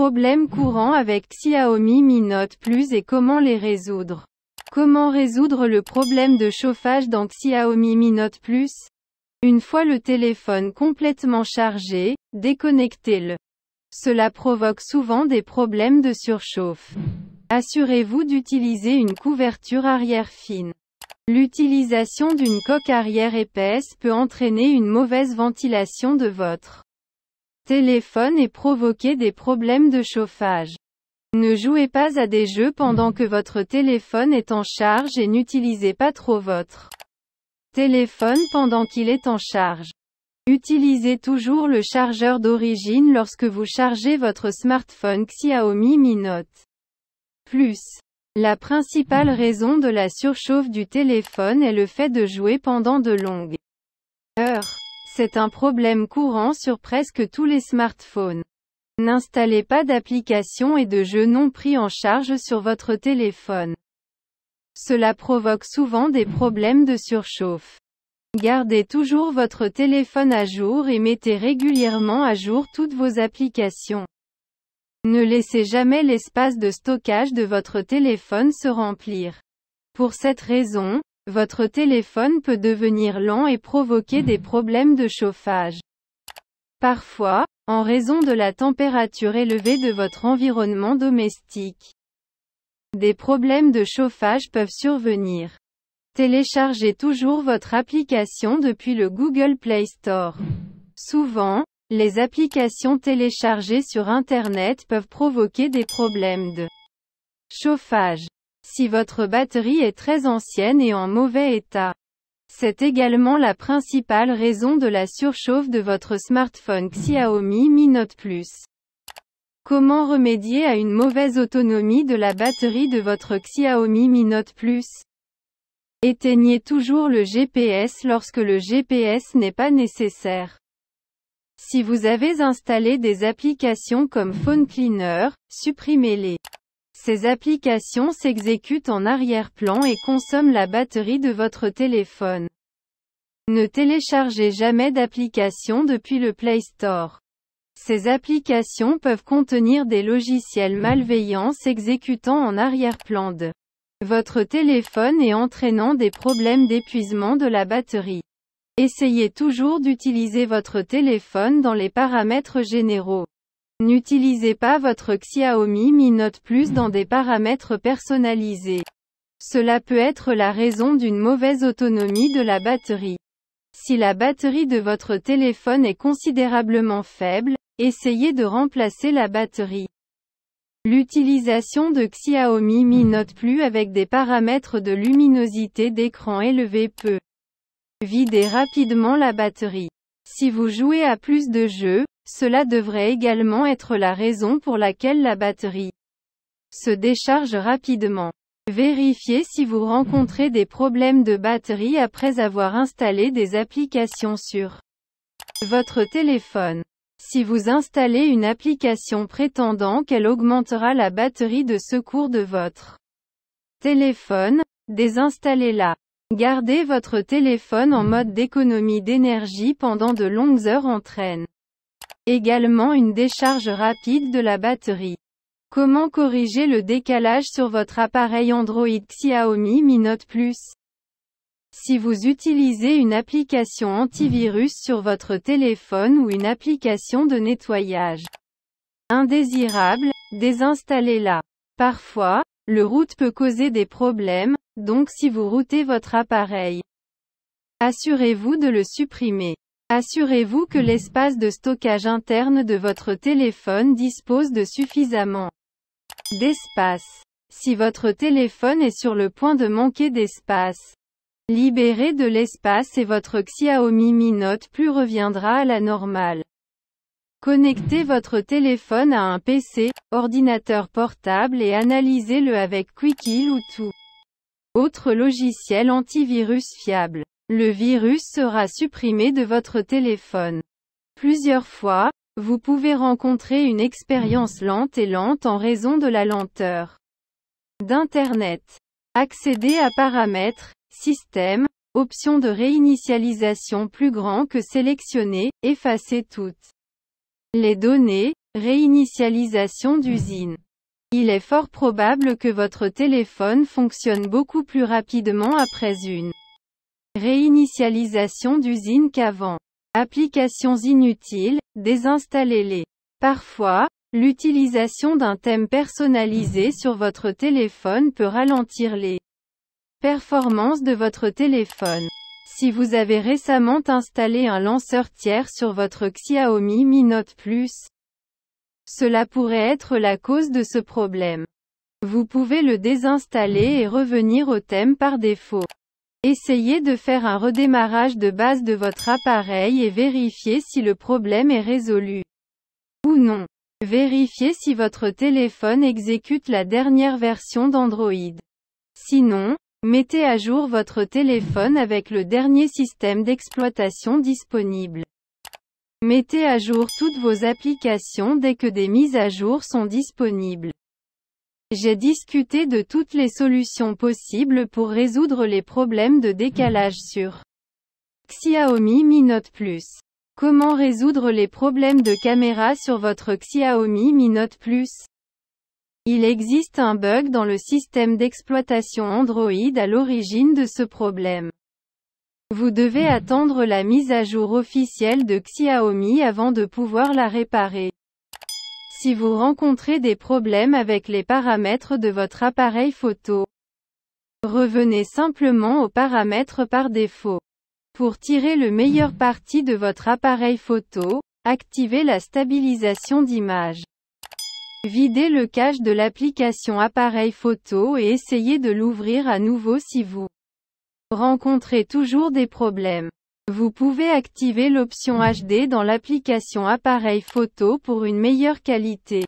Problèmes courants avec Xiaomi Mi Note Plus et comment les résoudre. Comment résoudre le problème de chauffage dans Xiaomi Mi Note Plus Une fois le téléphone complètement chargé, déconnectez-le. Cela provoque souvent des problèmes de surchauffe. Assurez-vous d'utiliser une couverture arrière fine. L'utilisation d'une coque arrière épaisse peut entraîner une mauvaise ventilation de votre téléphone et provoquer des problèmes de chauffage. Ne jouez pas à des jeux pendant que votre téléphone est en charge et n'utilisez pas trop votre téléphone pendant qu'il est en charge. Utilisez toujours le chargeur d'origine lorsque vous chargez votre smartphone Xiaomi Mi Note. Plus. La principale raison de la surchauffe du téléphone est le fait de jouer pendant de longues heures c'est un problème courant sur presque tous les smartphones. N'installez pas d'applications et de jeux non pris en charge sur votre téléphone. Cela provoque souvent des problèmes de surchauffe. Gardez toujours votre téléphone à jour et mettez régulièrement à jour toutes vos applications. Ne laissez jamais l'espace de stockage de votre téléphone se remplir. Pour cette raison, votre téléphone peut devenir lent et provoquer des problèmes de chauffage. Parfois, en raison de la température élevée de votre environnement domestique, des problèmes de chauffage peuvent survenir. Téléchargez toujours votre application depuis le Google Play Store. Souvent, les applications téléchargées sur Internet peuvent provoquer des problèmes de chauffage si votre batterie est très ancienne et en mauvais état. C'est également la principale raison de la surchauffe de votre smartphone Xiaomi Mi Note Plus. Comment remédier à une mauvaise autonomie de la batterie de votre Xiaomi Mi Note Plus Éteignez toujours le GPS lorsque le GPS n'est pas nécessaire. Si vous avez installé des applications comme Phone Cleaner, supprimez-les. Ces applications s'exécutent en arrière-plan et consomment la batterie de votre téléphone. Ne téléchargez jamais d'applications depuis le Play Store. Ces applications peuvent contenir des logiciels malveillants s'exécutant en arrière-plan de votre téléphone et entraînant des problèmes d'épuisement de la batterie. Essayez toujours d'utiliser votre téléphone dans les paramètres généraux. N'utilisez pas votre Xiaomi Mi Note Plus dans des paramètres personnalisés. Cela peut être la raison d'une mauvaise autonomie de la batterie. Si la batterie de votre téléphone est considérablement faible, essayez de remplacer la batterie. L'utilisation de Xiaomi Mi Note Plus avec des paramètres de luminosité d'écran élevé peut vider rapidement la batterie. Si vous jouez à plus de jeux, cela devrait également être la raison pour laquelle la batterie se décharge rapidement. Vérifiez si vous rencontrez des problèmes de batterie après avoir installé des applications sur votre téléphone. Si vous installez une application prétendant qu'elle augmentera la batterie de secours de votre téléphone, désinstallez-la. Gardez votre téléphone en mode d'économie d'énergie pendant de longues heures en traîne. Également une décharge rapide de la batterie. Comment corriger le décalage sur votre appareil Android Xiaomi Mi Note Plus si vous utilisez une application antivirus sur votre téléphone ou une application de nettoyage indésirable, désinstallez-la. Parfois, le route peut causer des problèmes, donc si vous routez votre appareil, assurez-vous de le supprimer. Assurez-vous que l'espace de stockage interne de votre téléphone dispose de suffisamment d'espace. Si votre téléphone est sur le point de manquer d'espace, libérez de l'espace et votre Xiaomi Mi Note Plus reviendra à la normale. Connectez votre téléphone à un PC, ordinateur portable et analysez-le avec Quick ou tout autre logiciel antivirus fiable. Le virus sera supprimé de votre téléphone. Plusieurs fois, vous pouvez rencontrer une expérience lente et lente en raison de la lenteur d'Internet. Accédez à paramètres, système, option de réinitialisation plus grand que sélectionner, effacer toutes les données, réinitialisation d'usine. Il est fort probable que votre téléphone fonctionne beaucoup plus rapidement après une Réinitialisation d'usine qu'avant. Applications inutiles, désinstallez-les. Parfois, l'utilisation d'un thème personnalisé sur votre téléphone peut ralentir les performances de votre téléphone. Si vous avez récemment installé un lanceur tiers sur votre Xiaomi Mi Note Plus, cela pourrait être la cause de ce problème. Vous pouvez le désinstaller et revenir au thème par défaut. Essayez de faire un redémarrage de base de votre appareil et vérifiez si le problème est résolu ou non. Vérifiez si votre téléphone exécute la dernière version d'Android. Sinon, mettez à jour votre téléphone avec le dernier système d'exploitation disponible. Mettez à jour toutes vos applications dès que des mises à jour sont disponibles. J'ai discuté de toutes les solutions possibles pour résoudre les problèmes de décalage sur Xiaomi Mi Note Plus. Comment résoudre les problèmes de caméra sur votre Xiaomi Mi Note Plus Il existe un bug dans le système d'exploitation Android à l'origine de ce problème. Vous devez attendre la mise à jour officielle de Xiaomi avant de pouvoir la réparer si vous rencontrez des problèmes avec les paramètres de votre appareil photo. Revenez simplement aux paramètres par défaut. Pour tirer le meilleur parti de votre appareil photo, activez la stabilisation d'image. Videz le cache de l'application appareil photo et essayez de l'ouvrir à nouveau si vous rencontrez toujours des problèmes. Vous pouvez activer l'option HD dans l'application appareil photo pour une meilleure qualité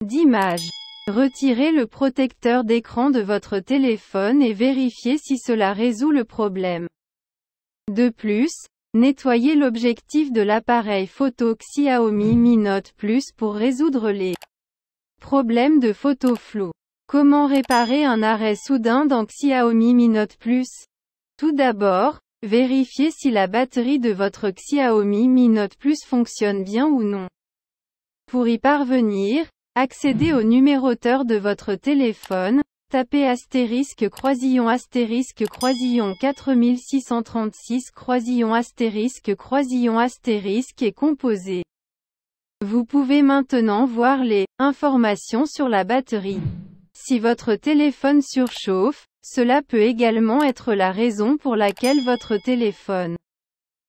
d'image. Retirez le protecteur d'écran de votre téléphone et vérifiez si cela résout le problème. De plus, nettoyez l'objectif de l'appareil photo Xiaomi Mi Note Plus pour résoudre les problèmes de photo flou. Comment réparer un arrêt soudain dans Xiaomi Mi Note Plus Tout d'abord, Vérifiez si la batterie de votre Xiaomi Mi Note Plus fonctionne bien ou non. Pour y parvenir, accédez au numéroteur de votre téléphone, tapez astérisque croisillon astérisque croisillon 4636 croisillon astérisque croisillon astérisque et composez. Vous pouvez maintenant voir les informations sur la batterie. Si votre téléphone surchauffe, cela peut également être la raison pour laquelle votre téléphone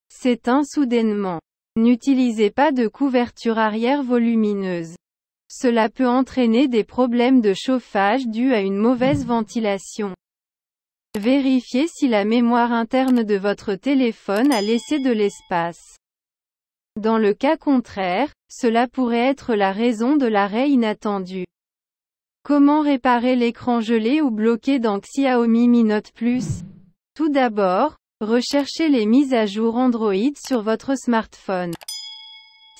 s'éteint soudainement. N'utilisez pas de couverture arrière volumineuse. Cela peut entraîner des problèmes de chauffage dus à une mauvaise ventilation. Vérifiez si la mémoire interne de votre téléphone a laissé de l'espace. Dans le cas contraire, cela pourrait être la raison de l'arrêt inattendu. Comment réparer l'écran gelé ou bloqué dans Xiaomi Mi Note Plus Tout d'abord, recherchez les mises à jour Android sur votre smartphone.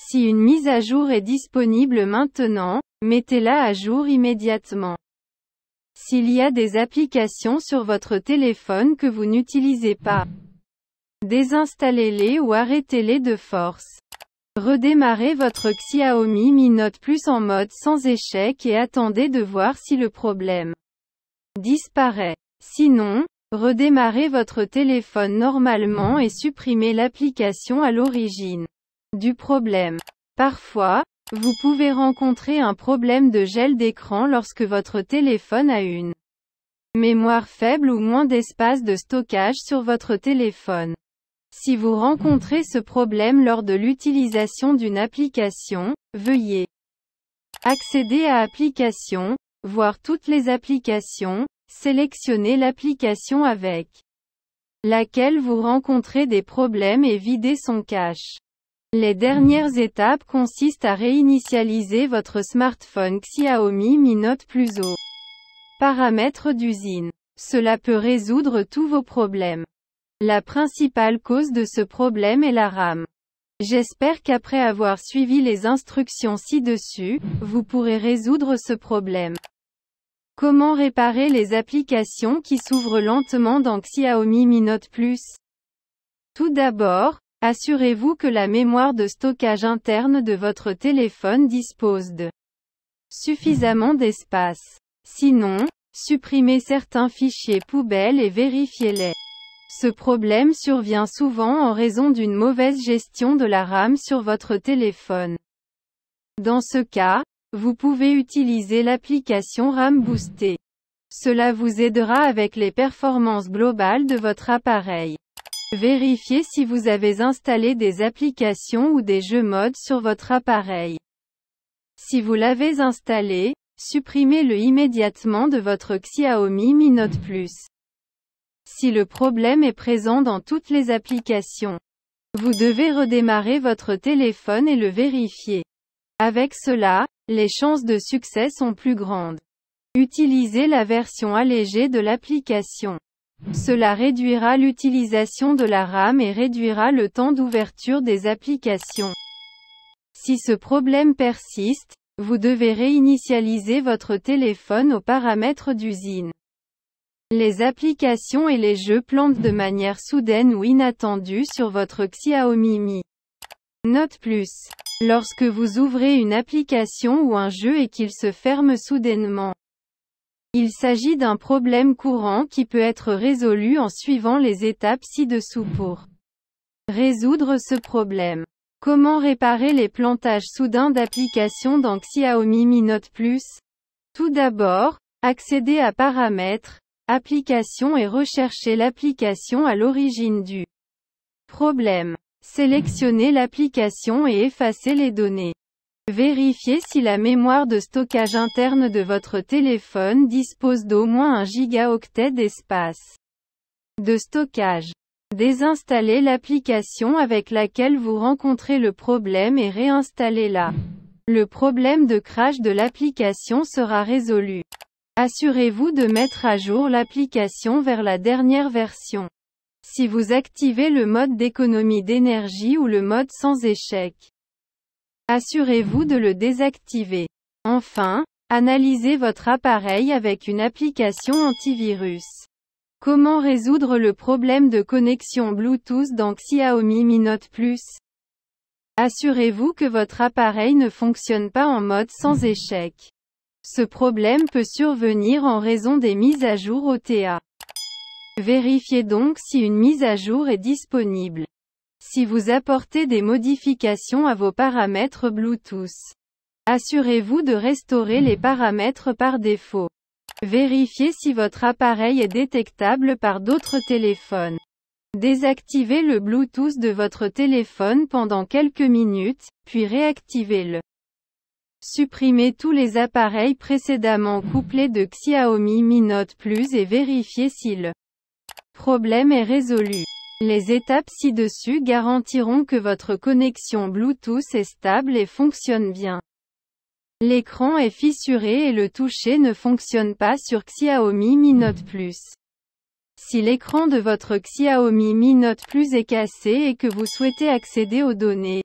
Si une mise à jour est disponible maintenant, mettez-la à jour immédiatement. S'il y a des applications sur votre téléphone que vous n'utilisez pas, désinstallez-les ou arrêtez-les de force. Redémarrez votre Xiaomi Mi Note Plus en mode sans échec et attendez de voir si le problème disparaît. Sinon, redémarrez votre téléphone normalement et supprimez l'application à l'origine du problème. Parfois, vous pouvez rencontrer un problème de gel d'écran lorsque votre téléphone a une mémoire faible ou moins d'espace de stockage sur votre téléphone. Si vous rencontrez ce problème lors de l'utilisation d'une application, veuillez accéder à Applications, voir toutes les applications, sélectionner l'application avec laquelle vous rencontrez des problèmes et vider son cache. Les dernières étapes consistent à réinitialiser votre smartphone Xiaomi Mi Note Plus O paramètres d'usine. Cela peut résoudre tous vos problèmes. La principale cause de ce problème est la RAM. J'espère qu'après avoir suivi les instructions ci-dessus, vous pourrez résoudre ce problème. Comment réparer les applications qui s'ouvrent lentement dans Xiaomi Mi Note Plus Tout d'abord, assurez-vous que la mémoire de stockage interne de votre téléphone dispose de suffisamment d'espace. Sinon, supprimez certains fichiers poubelles et vérifiez-les. Ce problème survient souvent en raison d'une mauvaise gestion de la RAM sur votre téléphone. Dans ce cas, vous pouvez utiliser l'application RAM Boosté. Cela vous aidera avec les performances globales de votre appareil. Vérifiez si vous avez installé des applications ou des jeux modes sur votre appareil. Si vous l'avez installé, supprimez-le immédiatement de votre Xiaomi Mi Note Plus. Si le problème est présent dans toutes les applications, vous devez redémarrer votre téléphone et le vérifier. Avec cela, les chances de succès sont plus grandes. Utilisez la version allégée de l'application. Cela réduira l'utilisation de la RAM et réduira le temps d'ouverture des applications. Si ce problème persiste, vous devez réinitialiser votre téléphone aux paramètres d'usine. Les applications et les jeux plantent de manière soudaine ou inattendue sur votre Xiaomi Mi. Note plus. Lorsque vous ouvrez une application ou un jeu et qu'il se ferme soudainement, il s'agit d'un problème courant qui peut être résolu en suivant les étapes ci-dessous pour résoudre ce problème. Comment réparer les plantages soudains d'applications dans Xiaomi Mi Note Plus Tout d'abord, accédez à Paramètres, Application et recherchez l'application à l'origine du problème. Sélectionnez l'application et effacez les données. Vérifiez si la mémoire de stockage interne de votre téléphone dispose d'au moins un gigaoctet d'espace de stockage. Désinstallez l'application avec laquelle vous rencontrez le problème et réinstallez-la. Le problème de crash de l'application sera résolu. Assurez-vous de mettre à jour l'application vers la dernière version. Si vous activez le mode d'économie d'énergie ou le mode sans échec, assurez-vous de le désactiver. Enfin, analysez votre appareil avec une application antivirus. Comment résoudre le problème de connexion Bluetooth dans Xiaomi Mi Note Plus Assurez-vous que votre appareil ne fonctionne pas en mode sans échec. Ce problème peut survenir en raison des mises à jour OTA. Vérifiez donc si une mise à jour est disponible. Si vous apportez des modifications à vos paramètres Bluetooth, assurez-vous de restaurer les paramètres par défaut. Vérifiez si votre appareil est détectable par d'autres téléphones. Désactivez le Bluetooth de votre téléphone pendant quelques minutes, puis réactivez-le. Supprimez tous les appareils précédemment couplés de Xiaomi Mi Note Plus et vérifiez si le problème est résolu. Les étapes ci-dessus garantiront que votre connexion Bluetooth est stable et fonctionne bien. L'écran est fissuré et le toucher ne fonctionne pas sur Xiaomi Mi Note Plus. Si l'écran de votre Xiaomi Mi Note Plus est cassé et que vous souhaitez accéder aux données,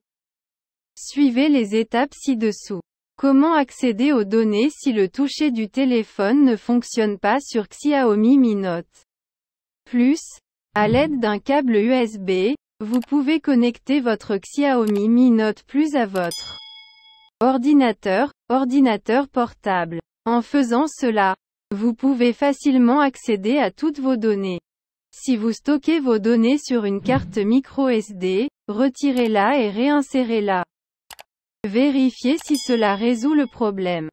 suivez les étapes ci-dessous. Comment accéder aux données si le toucher du téléphone ne fonctionne pas sur Xiaomi Mi Note Plus, à l'aide d'un câble USB, vous pouvez connecter votre Xiaomi Mi Note Plus à votre ordinateur, ordinateur portable. En faisant cela, vous pouvez facilement accéder à toutes vos données. Si vous stockez vos données sur une carte micro SD, retirez-la et réinsérez-la. Vérifiez si cela résout le problème.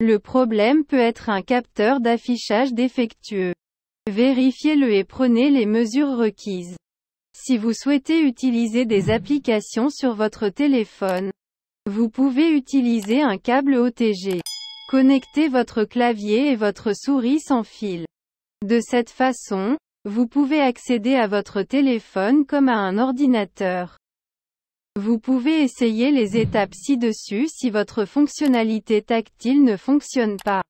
Le problème peut être un capteur d'affichage défectueux. Vérifiez-le et prenez les mesures requises. Si vous souhaitez utiliser des applications sur votre téléphone, vous pouvez utiliser un câble OTG. Connectez votre clavier et votre souris sans fil. De cette façon, vous pouvez accéder à votre téléphone comme à un ordinateur. Vous pouvez essayer les étapes ci-dessus si votre fonctionnalité tactile ne fonctionne pas.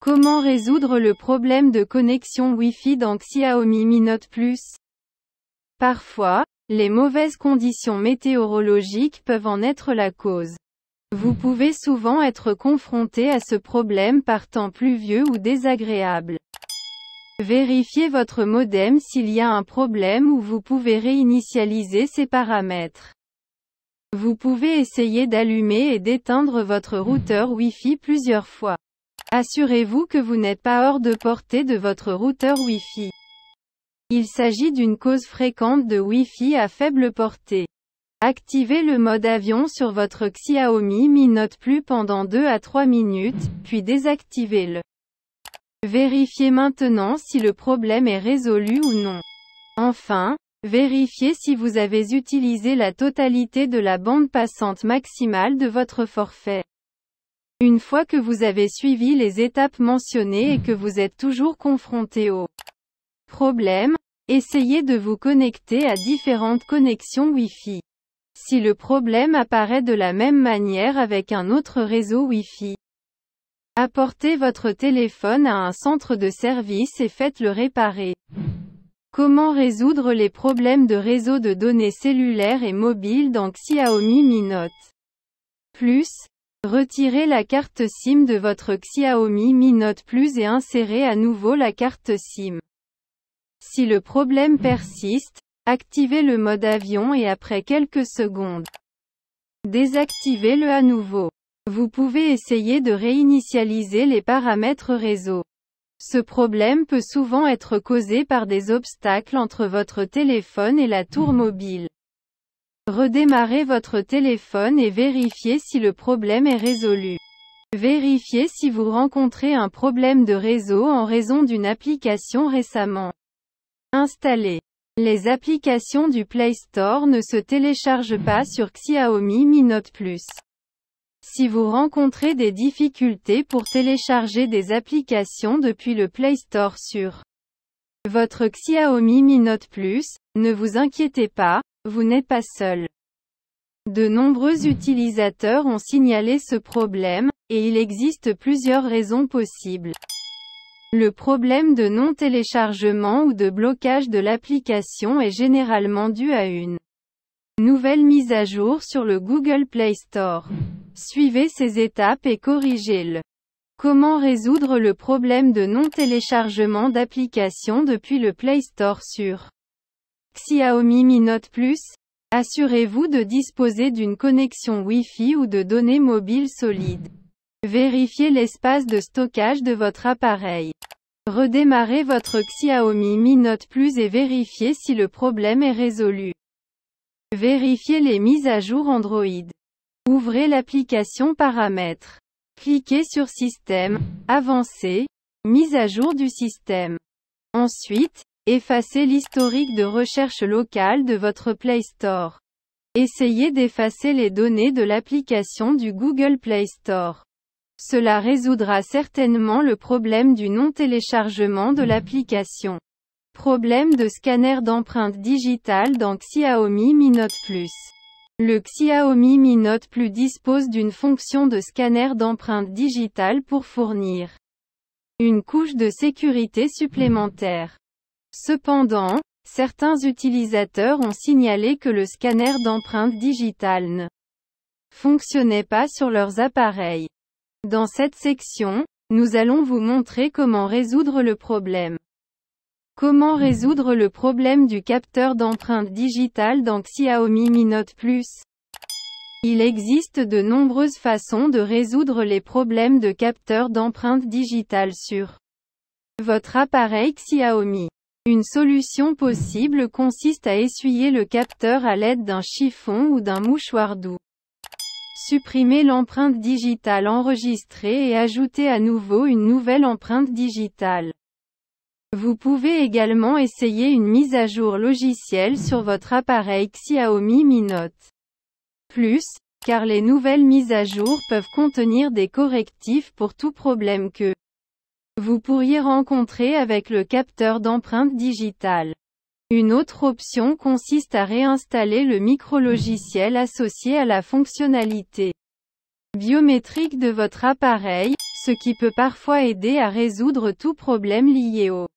Comment résoudre le problème de connexion Wi-Fi dans Xiaomi Mi Note Plus Parfois, les mauvaises conditions météorologiques peuvent en être la cause. Vous pouvez souvent être confronté à ce problème par temps pluvieux ou désagréable. Vérifiez votre modem s'il y a un problème ou vous pouvez réinitialiser ses paramètres. Vous pouvez essayer d'allumer et d'éteindre votre routeur Wi-Fi plusieurs fois. Assurez-vous que vous n'êtes pas hors de portée de votre routeur Wi-Fi. Il s'agit d'une cause fréquente de Wi-Fi à faible portée. Activez le mode avion sur votre Xiaomi Mi Note Plus pendant 2 à 3 minutes, puis désactivez-le. Vérifiez maintenant si le problème est résolu ou non. Enfin, Vérifiez si vous avez utilisé la totalité de la bande passante maximale de votre forfait. Une fois que vous avez suivi les étapes mentionnées et que vous êtes toujours confronté au problème, essayez de vous connecter à différentes connexions Wi-Fi. Si le problème apparaît de la même manière avec un autre réseau Wi-Fi, apportez votre téléphone à un centre de service et faites-le réparer. Comment résoudre les problèmes de réseau de données cellulaires et mobiles dans Xiaomi Mi Note Plus Retirez la carte SIM de votre Xiaomi Mi Note Plus et insérez à nouveau la carte SIM. Si le problème persiste, activez le mode avion et après quelques secondes, désactivez-le à nouveau. Vous pouvez essayer de réinitialiser les paramètres réseau. Ce problème peut souvent être causé par des obstacles entre votre téléphone et la tour hmm. mobile. Redémarrez votre téléphone et vérifiez si le problème est résolu. Vérifiez si vous rencontrez un problème de réseau en raison d'une application récemment installée. Les applications du Play Store ne se téléchargent pas sur Xiaomi Mi Note Plus. Si vous rencontrez des difficultés pour télécharger des applications depuis le Play Store sur votre Xiaomi Mi Note Plus, ne vous inquiétez pas, vous n'êtes pas seul. De nombreux utilisateurs ont signalé ce problème, et il existe plusieurs raisons possibles. Le problème de non-téléchargement ou de blocage de l'application est généralement dû à une Nouvelle mise à jour sur le Google Play Store. Suivez ces étapes et corrigez-le. Comment résoudre le problème de non-téléchargement d'applications depuis le Play Store sur Xiaomi Mi Note Plus Assurez-vous de disposer d'une connexion Wi-Fi ou de données mobiles solides. Vérifiez l'espace de stockage de votre appareil. Redémarrez votre Xiaomi Mi Note Plus et vérifiez si le problème est résolu. Vérifiez les mises à jour Android. Ouvrez l'application Paramètres. Cliquez sur Système, Avancé, Mise à jour du système. Ensuite, effacez l'historique de recherche locale de votre Play Store. Essayez d'effacer les données de l'application du Google Play Store. Cela résoudra certainement le problème du non-téléchargement de l'application. Problème de scanner d'empreinte digitale dans Xiaomi Mi Note Plus. Le Xiaomi Mi Note Plus dispose d'une fonction de scanner d'empreinte digitale pour fournir une couche de sécurité supplémentaire. Cependant, certains utilisateurs ont signalé que le scanner d'empreinte digitale ne fonctionnait pas sur leurs appareils. Dans cette section, nous allons vous montrer comment résoudre le problème. Comment résoudre le problème du capteur d'empreinte digitale dans Xiaomi Mi Note Plus Il existe de nombreuses façons de résoudre les problèmes de capteur d'empreinte digitale sur votre appareil Xiaomi. Une solution possible consiste à essuyer le capteur à l'aide d'un chiffon ou d'un mouchoir doux. Supprimez l'empreinte digitale enregistrée et ajoutez à nouveau une nouvelle empreinte digitale. Vous pouvez également essayer une mise à jour logicielle sur votre appareil Xiaomi Mi Note. Plus, car les nouvelles mises à jour peuvent contenir des correctifs pour tout problème que vous pourriez rencontrer avec le capteur d'empreinte digitale. Une autre option consiste à réinstaller le micro-logiciel associé à la fonctionnalité biométrique de votre appareil, ce qui peut parfois aider à résoudre tout problème lié au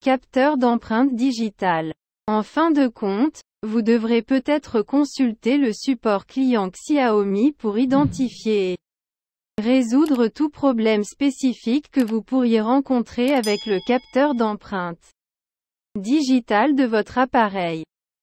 Capteur d'empreinte digitale. En fin de compte, vous devrez peut-être consulter le support client Xiaomi pour identifier et résoudre tout problème spécifique que vous pourriez rencontrer avec le capteur d'empreinte digitale de votre appareil.